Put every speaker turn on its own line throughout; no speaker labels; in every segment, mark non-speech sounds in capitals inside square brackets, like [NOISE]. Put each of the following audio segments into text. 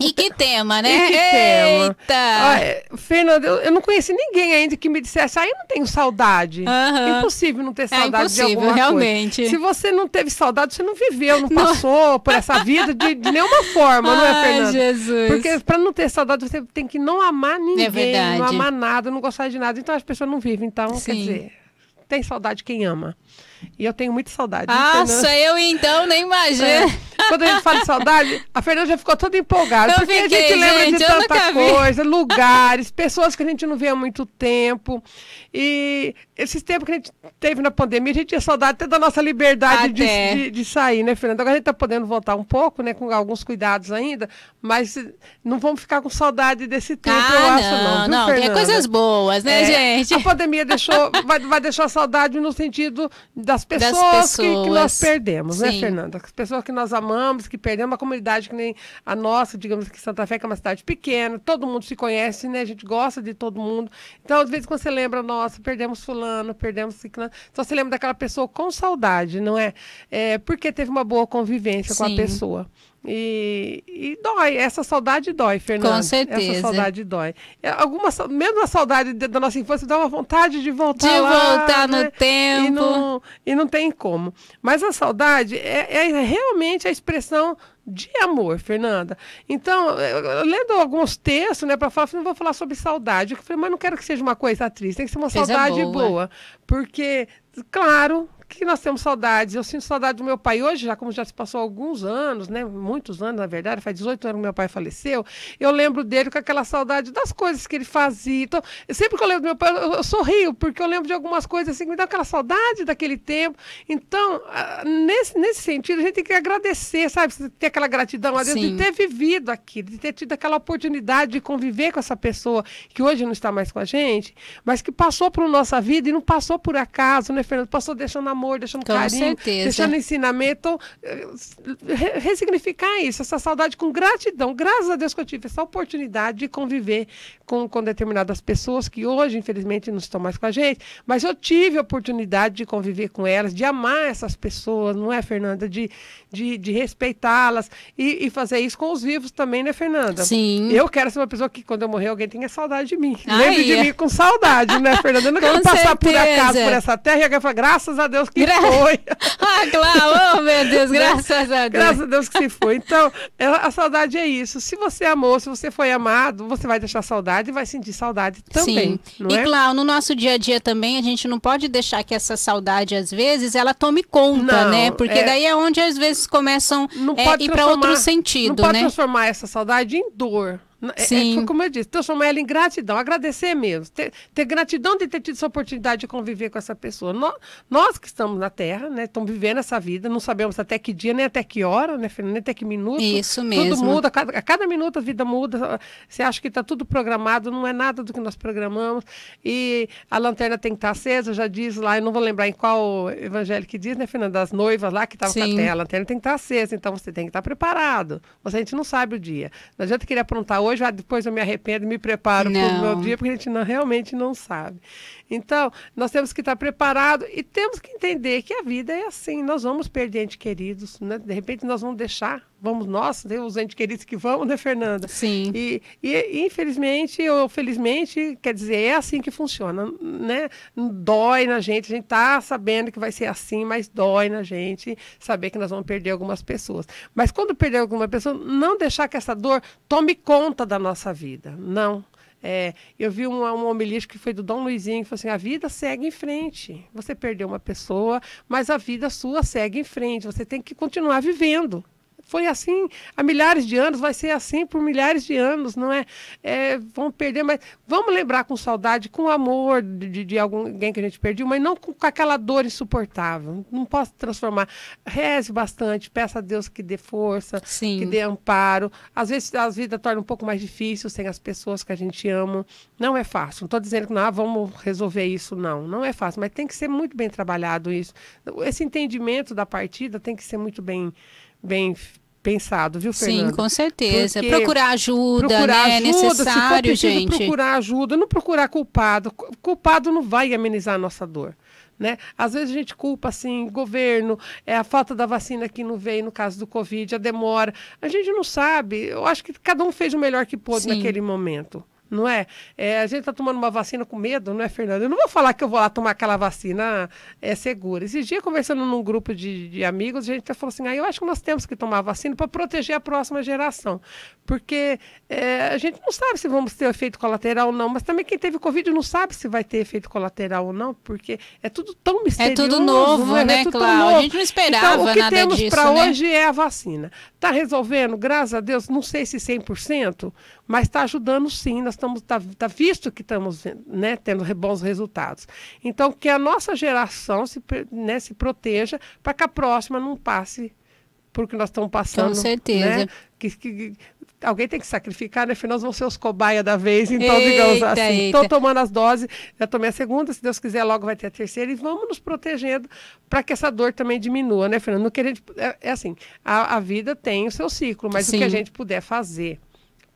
E que tema, né? [LAUGHS] E que Eita! Tema. Fernanda, eu, eu, não conheci ninguém ainda que me dissesse, ah, eu não tenho saudade. Uhum. Impossível não ter é saudade é impossível, de alguma realmente. coisa. Se você não teve saudade, você não viveu, não, não. passou por essa vida de, de nenhuma forma, não é, Fernanda? [LAUGHS] Ai, Jesus. Porque para não ter saudade, você tem que não amar é ninguém, é não amar nada, não gostar de nada. Então as pessoas não vivem. Então, Sim. quer dizer, tem saudade quem ama. E eu tenho muita saudade. Nossa, ah, eu então nem é. imagino. É. Quando a gente fala de saudade, a Fernanda já ficou toda empolgada. Eu porque fiquei, a gente lembra de tanta coisa, vi. lugares, pessoas que a gente não vê há muito tempo. E esses tempos que a gente teve na pandemia, a gente tinha saudade até da nossa liberdade de, de, de, sair, né, Fernanda? Agora a gente está podendo voltar um pouco, né? Com alguns cuidados ainda, mas não vamos ficar com saudade desse tempo, ah, eu acho, não. Não, não é coisas boas, né, é, gente? A pandemia deixou, vai, vai deixar saudade no sentido das pessoas, das pessoas. Que, que, nós perdemos, né, Sim. né, Fernanda? As pessoas que nós amamos, que perdemos uma comunidade que nem a nossa, digamos que Santa Fé, que é uma cidade pequena, todo mundo se conhece, né? A gente gosta de todo mundo. Então, às vezes, quando você lembra, nossa, perdemos fulano, perdemos ciclano, só então você lembra daquela pessoa com saudade, não é? é porque teve uma boa convivência Sim. com a pessoa. E, e, dói, essa saudade dói, Fernando. Com certeza. Essa saudade dói. É, alguma, mesmo a saudade da nossa infância, dá uma vontade de voltar. De lá, voltar né? no tempo. E não, e não tem como. Mas a saudade é, é realmente a expressão de amor, Fernanda. Então, lendo alguns textos, né, para falar, eu não vou falar sobre saudade. Eu falei, mas não quero que seja uma coisa triste, tem que ser uma saudade boa. boa. Porque, claro, que nós temos saudades. Eu sinto saudade do meu pai hoje, já como já se passou alguns anos, né? Muitos anos, na verdade, faz 18 anos que meu pai faleceu. Eu lembro dele com aquela saudade das coisas que ele fazia. Então, sempre que eu lembro do meu pai, eu, eu sorrio, porque eu lembro de algumas coisas assim que me dá aquela saudade daquele tempo. Então, ah, nesse, nesse sentido, a gente tem que agradecer, sabe? Ter aquela gratidão a Deus Sim. de ter vivido aqui, de ter tido aquela oportunidade de conviver com essa pessoa que hoje não está mais com a gente, mas que passou por nossa vida e não passou passou por acaso, né, Fernando? Passou deixando amor, deixando com carinho, certeza. deixando ensinamento. Eh, ressignificar isso, essa saudade com gratidão. Graças a Deus que eu tive essa oportunidade de conviver com, com determinadas pessoas que hoje, infelizmente, não estão mais com a gente, mas eu tive a oportunidade de conviver com elas, de amar essas pessoas, não é, Fernanda? De, de, de respeitá-las e, e, fazer isso com os vivos também, né, Fernanda? Sim. Eu quero ser uma pessoa que, quando eu morrer, alguém tenha saudade de mim. Lembre de mim com saudade, né, Fernanda? Eu não [LAUGHS] quero certeza. passar por acaso é. por essa terra. E a fala, graças a Deus que Gra foi. [LAUGHS] ah, claro, oh, meu Deus, [LAUGHS] graças a Deus. Graças a Deus que se foi. Então, a saudade é isso. Se você amou, se você foi amado, você vai deixar saudade e vai sentir saudade também. Sim. e, é? claro, no nosso dia a dia também, a gente não pode deixar que essa saudade, às vezes, ela tome conta, não, né? Porque é... daí é onde, às vezes, começam a é, ir para outro sentido, não né? Não pode transformar essa saudade em dor. É, é, Sim. É, foi como eu disse, transformar ela em gratidão, agradecer mesmo, ter, ter, gratidão de ter tido essa oportunidade de conviver com essa pessoa. No, nós que estamos na Terra, né, estamos vivendo essa vida, não sabemos até que dia, nem até que hora, né, nem até que minuto. Isso mesmo. Tudo muda, a cada, a cada minuto a vida muda. Você acha que está tudo programado, não é nada do que nós programamos. E a lanterna tem que estar tá acesa, já diz lá, eu não vou lembrar em qual evangelho que diz, né, Fernanda, das noivas lá que estavam com a terra, a lanterna tem que estar tá acesa, então você tem que estar tá preparado. Mas a gente não sabe o dia. Não adianta querer aprontar hoje, ah, depois eu me arrependo, me preparo para o meu dia, porque a gente não, realmente não sabe. Então, nós temos que estar preparados e temos que entender que a vida é assim. Nós vamos perder entes queridos, né? De repente nós vamos deixar, vamos nós, né? os entes queridos que vamos, né, Fernanda? Sim. E, e, infelizmente ou felizmente, quer dizer, é assim que funciona, né? Dói na gente, a gente tá sabendo que vai ser assim, mas dói na gente saber que nós vamos perder algumas pessoas. Mas quando perder alguma pessoa, não deixar que essa dor tome conta da nossa vida. Não é, eu vi uma, uma homilia que foi do Dom Luizinho, que falou assim: a vida segue em frente. Você perdeu uma pessoa, mas a vida sua segue em frente. Você tem que continuar vivendo. Foi assim há milhares de anos, vai ser assim por milhares de anos, não é? é vamos perder, mas vamos lembrar com saudade, com amor de, de alguém que a gente perdeu, mas não com, com aquela dor insuportável. Não posso transformar. Reze bastante, peça a Deus que dê força, Sim. que dê amparo. Às vezes a vida torna um pouco mais difícil sem as pessoas que a gente ama. Não é fácil. Não estou dizendo que não, ah, vamos resolver isso, não. Não é fácil, mas tem que ser muito bem trabalhado isso. Esse entendimento da partida tem que ser muito bem, bem pensado, viu, Fernanda? Sim, com certeza. Porque procurar ajuda, procurar né? É ajuda, é necessário, gente. Procurar ajuda, não procurar culpado. Culpado não vai amenizar a nossa dor. Né? Às vezes a gente culpa assim, governo, é a falta da vacina que não veio no caso do Covid, a demora. A gente não sabe. Eu acho que cada um fez o melhor que pôde Sim. naquele momento não é? é a gente está tomando uma vacina com medo, não é, Fernando? Eu não vou falar que eu vou lá tomar aquela vacina é segura. Esse dia, conversando num grupo de, de amigos, a gente até falou assim: ah, eu acho que nós temos que tomar vacina para proteger a próxima geração. Porque é, a gente não sabe se vamos ter efeito colateral ou não, mas também quem teve Covid não sabe se vai ter efeito colateral ou não, porque é tudo tão é misterioso. É, é né, tudo novo, né, né? É tudo Novo. A gente não esperava então, o que temos para né? hoje é a vacina. Está resolvendo, graças a Deus, não sei se 100%, mas está ajudando sim. Nós estamos está tá visto que estamos né, tendo bons resultados. Então, que a nossa geração se, né, se proteja para que a próxima não passe por que nós estamos passando. Com certeza. Né, que, que, alguém tem que sacrificar, né? Afinal, vamos ser os cobaia da vez. Então, eita, digamos assim, estou tomando as doses, já tomei a segunda, se Deus quiser, logo vai ter a terceira, e vamos nos protegendo para que essa dor também diminua, né, Fernando? Não querer, é, é assim, a, a, vida tem o seu ciclo, mas Sim. o que a gente puder fazer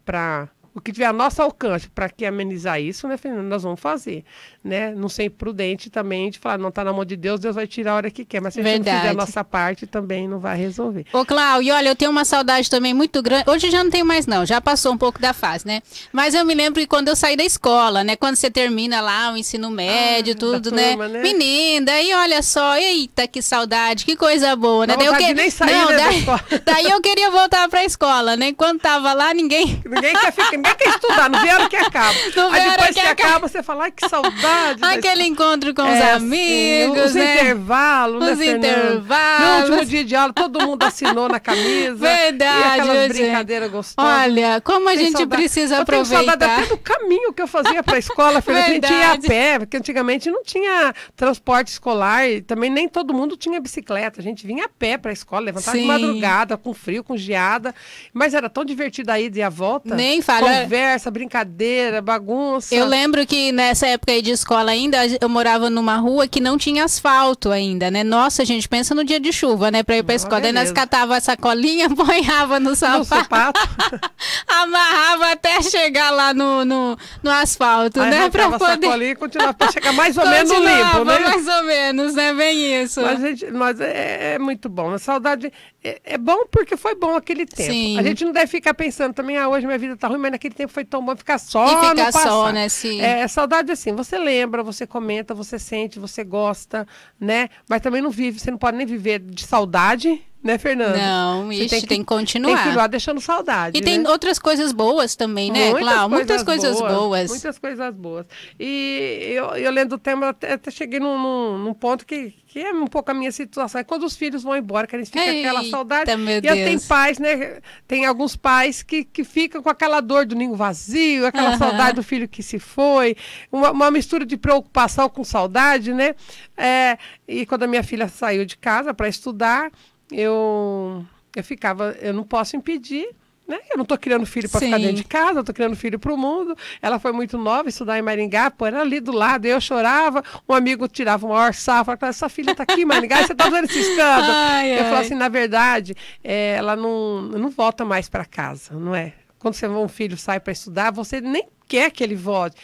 para o que tiver a nosso alcance para que amenizar isso, né, Fernando, nós vamos fazer, né? Não ser prudente também de falar, não está na mão de Deus, Deus vai tirar a hora que quer, mas se a gente fizer a nossa parte também não vai resolver. Ô, Cláudio, olha, eu tenho uma saudade também muito grande. Hoje já não tenho mais não, já passou um pouco da fase, né? Mas eu me lembro que quando eu saí da escola, né, quando você termina lá o ensino ah, médio, ah, tudo, né? Turma, né? Menina, e olha só, eita, que saudade, que coisa boa, né? Não, daí eu que... nem sair, não, né, daí... [LAUGHS] daí eu queria voltar para a escola, né? Quando tava lá, ninguém Ninguém quer ficar que é estudar, não vieram que acaba. [LAUGHS] Não Aí depois que, que acaba, acaba, você fala, ai, que saudade. [LAUGHS] Aquele encontro com é, os amigos. Assim, os né? intervalos, né, os né, intervalos. No último dia de aula, todo mundo assinou na camisa. Verdade. E brincadeira gostosa. Olha, como a gente saudade. precisa aproveitar. Eu tenho saudade até do caminho que eu fazia para a escola, a gente ia a pé, porque antigamente não tinha transporte escolar e também nem todo mundo tinha bicicleta. A gente vinha a pé para a escola, levantava Sim. de madrugada, com frio, com geada. Mas era tão divertido a ida e a volta. Nem fala. É. Conversa, brincadeira, bagunça. Eu lembro que nessa época aí de escola ainda, eu morava numa rua que não tinha asfalto ainda, né? Nossa, a gente, pensa no dia de chuva, né? Pra ir pra escola. Beleza. É aí nós catava a sacolinha, banhava [LAUGHS] no sapato. No sapato. [LAUGHS] amarrava até chegar chegar lá no, no, no asfalto, Aí né? para poder. Ali, continuar para chegar mais ou menos limpo, né? Mais ou menos, né? Bem isso. Mas, gente, mas é, é, muito bom. A né? saudade é, é, bom porque foi bom aquele tempo. Sim. A gente não deve ficar pensando também, ah, hoje minha vida tá ruim, mas naquele tempo foi tão bom ficar só. E ficar só, né? Sim. É, é, saudade assim, você lembra, você comenta, você sente, você gosta, né? Mas também não vive, você não pode nem viver de saudade né, Fernanda? Não, isso tem que, tem que, continuar. Tem que ir lá deixando saudade. E né? tem outras coisas boas também, né, muitas Clau? Coisas muitas coisas boas, boas, Muitas coisas boas. E eu, eu lendo o tema, até, até cheguei num, num, num, ponto que, que é um pouco a minha situação. É quando os filhos vão embora, que eles ficam com aquela saudade. e tem pais, né? Tem alguns pais que, que ficam com aquela dor do ninho vazio, aquela uh -huh. saudade do filho que se foi, uma, uma mistura de preocupação com saudade, né? É, e quando a minha filha saiu de casa para estudar, eu, eu ficava, eu não posso impedir, né? Eu não estou criando filho para ficar dentro de casa, eu estou criando filho para o mundo. Ela foi muito nova, estudar em Maringá, pô, era ali do lado, eu chorava, um amigo tirava uma maior falava, essa filha está aqui em Maringá, você está dando esse escândalo. Ai, eu ai. assim, na verdade, é, ela não, não volta mais para casa, não é? Quando você um filho sai para estudar, você nem quer que ele vote.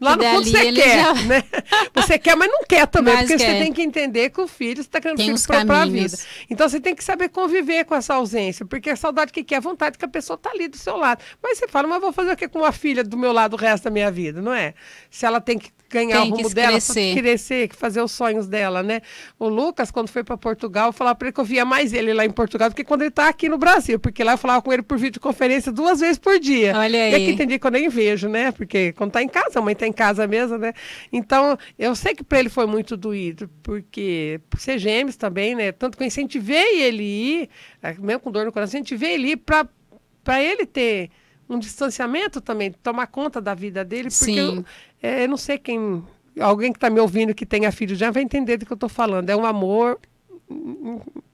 Lá no fundo você quer, já... né? [LAUGHS] Você quer, mas não quer também, mas porque quer. você tem que entender que o filho está querendo filho para a vida. Então você tem que saber conviver com essa ausência, porque a saudade que quer é vontade que a pessoa está ali do seu lado. Mas você fala, mas vou fazer o que com a filha do meu lado o resto da minha vida, não é? Se ela tem que ganhar tem o rumo que dela, crescer. que fazer os sonhos dela, né? O Lucas, quando foi para Portugal, eu falava para ele que eu via mais ele lá em Portugal do que quando ele está aqui no Brasil, porque lá eu falava com ele por videoconferência duas vezes por dia. Olha é aí. E aqui tem dia que eu nem vejo, né? né? Porque quando está em casa, a mãe está em casa mesmo, né? Então, eu sei que para ele foi muito doído, porque por ser gêmeos também, né? Tanto que eu incentivei ele ir, é, mesmo com dor no coração, incentivei ele ir para ele ter um distanciamento também, tomar conta da vida dele, porque eu, é, eu, não sei quem. Alguém que está me ouvindo que tenha filho já vai entender do que eu estou falando. É um amor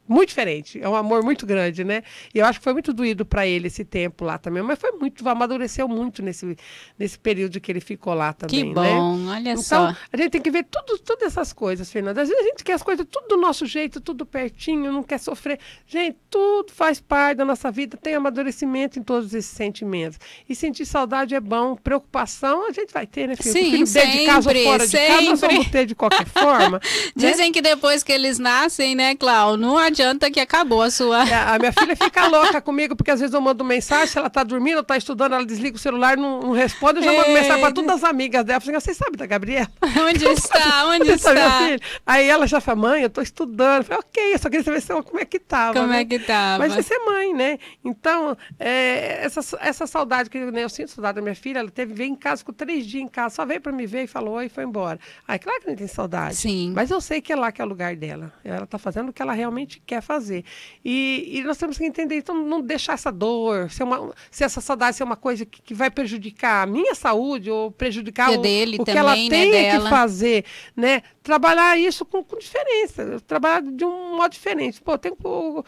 muito diferente. É um amor muito grande, né? E eu acho que foi muito doído para ele esse tempo lá também. Mas foi muito, amadureceu muito nesse, nesse período que ele ficou lá também. Que né? bom, né? olha então, só. a gente tem que ver tudo, todas essas coisas, Fernanda. Às vezes a gente quer as coisas tudo do nosso jeito, tudo pertinho, não quer sofrer. Gente, tudo faz parte da nossa vida, tem amadurecimento em todos esses sentimentos. E sentir saudade é bom, preocupação a gente vai ter, né, filho? Sim, filho sempre, de casa, fora sempre. de casa, nós vamos ter de qualquer forma. [LAUGHS] Né? Dizem né? que depois que eles nascem, né, Cláudio? Não adianta que acabou a sua. É, a minha filha fica louca comigo, porque às vezes eu mando mensagem, ela tá dormindo, tá estudando, ela desliga o celular, não, não responde, eu já mando mensagem para todas as amigas dela. Falei, vocês sabem da Gabriela? Onde [LAUGHS] está? onde está? filha? Aí ela já fala, mãe, eu tô estudando. Eu falei, ok, eu só queria saber se, como é que tava. Como né? é que tava. Mas você é mãe, né? Então, é, essa, essa saudade que né, eu sinto saudade da minha filha, ela teve veio em casa, ficou três dias em casa, só veio para me ver e falou e foi embora. Aí, claro que não tem saudade. Sim. Mas eu sei que é lá que é o lugar dela. Ela tá fazendo o que ela realmente quer fazer. E, e, nós temos que entender, então, não deixar essa dor, se, uma, se essa saudade se é uma coisa que, que, vai prejudicar a minha saúde ou prejudicar é o, dele o também, né, que ela tem né, que fazer, né? Trabalhar isso com, com diferença, trabalhar de um modo diferente. Pô, tem o,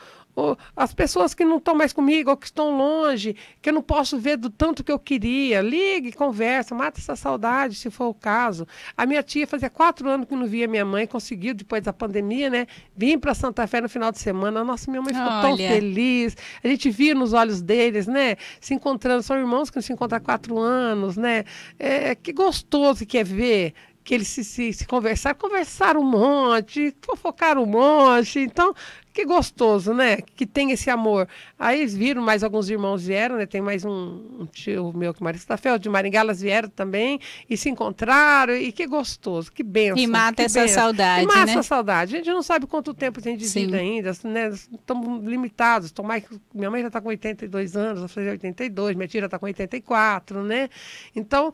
as pessoas que não estão mais comigo, ou que estão longe, que eu não posso ver do tanto que eu queria. Ligue, conversa, mata essa saudade, se for o caso. A minha tia fazia quatro anos que não via minha mãe, conseguiu depois da pandemia, né? Vim para Santa Fé no final de semana. Nossa, minha mãe ficou Olha. tão feliz. A gente via nos olhos deles, né? Se encontrando, são irmãos que não se encontram há quatro anos, né? É, que gostoso que é ver que eles se, se, se conversaram, conversaram um monte, fofocaram um monte. Então, que gostoso, né? Que tem esse amor. Aí eles viram, mais alguns irmãos vieram, né? Tem mais um, um tio meu que mora em de Maringalas vieram também e se encontraram. E que gostoso, que benção. E mata essa benção. saudade, e mata né? essa saudade. A gente não sabe quanto tempo tem de Sim. vida ainda, né? Estamos limitados. Tô mais... Minha mãe já está com 82 anos, vai fazer 82, minha tia já está com 84, né? Então,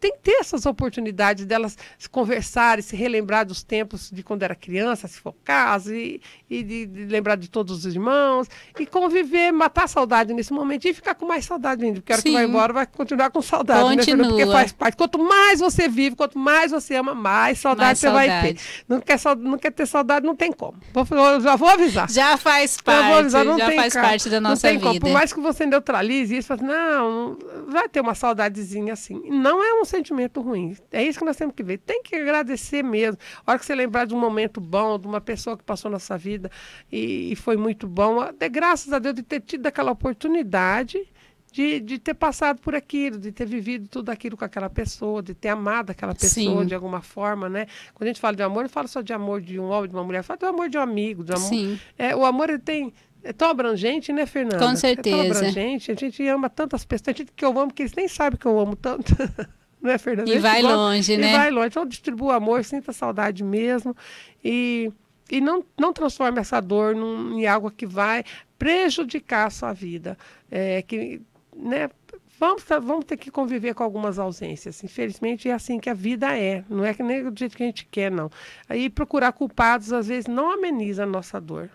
tem que ter essas oportunidades delas se conversarem, se relembrar dos tempos de quando era criança, se for caso, e, e de, de lembrar de todos os irmãos e conviver, matar a saudade nesse momento e ficar com mais saudade ainda, porque a hora que vai embora vai continuar com saudade, né, Continua. né, porque faz parte. Quanto mais você vive, quanto mais você ama, mais saudade mais você saudade. vai ter. Não quer, não quer ter saudade, não tem como. Vou, já vou avisar. Já faz parte, já, avisar, já faz cara, parte da nossa vida. Como. Por mais que você neutralize isso, assim, não, vai ter uma saudadezinha assim. Não é um sentimento ruim. É isso que nós temos que ver. Tem que agradecer mesmo. A hora que você lembrar de um momento bom, de uma pessoa que passou na sua vida, e, foi muito bom. Ah, de graças a Deus de ter tido aquela oportunidade de, de ter passado por aquilo, de ter vivido tudo aquilo com aquela pessoa, de ter amado aquela pessoa Sim. de alguma forma, né? Quando a gente fala de amor, não fala só de amor de um homem, de uma mulher, fala do amor de um amigo, do amor. Sim. É, o amor ele tem é tão abrangente, né, Fernanda? Com certeza. É tão abrangente, a gente ama tantas pessoas, tem gente que eu amo que eles nem sabem que eu amo tanto. [LAUGHS] Não é, Fernanda? E vai longe, né? E vai longe. Então, distribua amor, sinta saudade mesmo. E e não, não transforme essa dor num, em algo que vai prejudicar a sua vida. É, que, né, vamos, vamos ter que conviver com algumas ausências. Infelizmente, é assim que a vida é. Não é que nem do jeito que a gente quer, não. Aí procurar culpados, às vezes, não ameniza a nossa dor.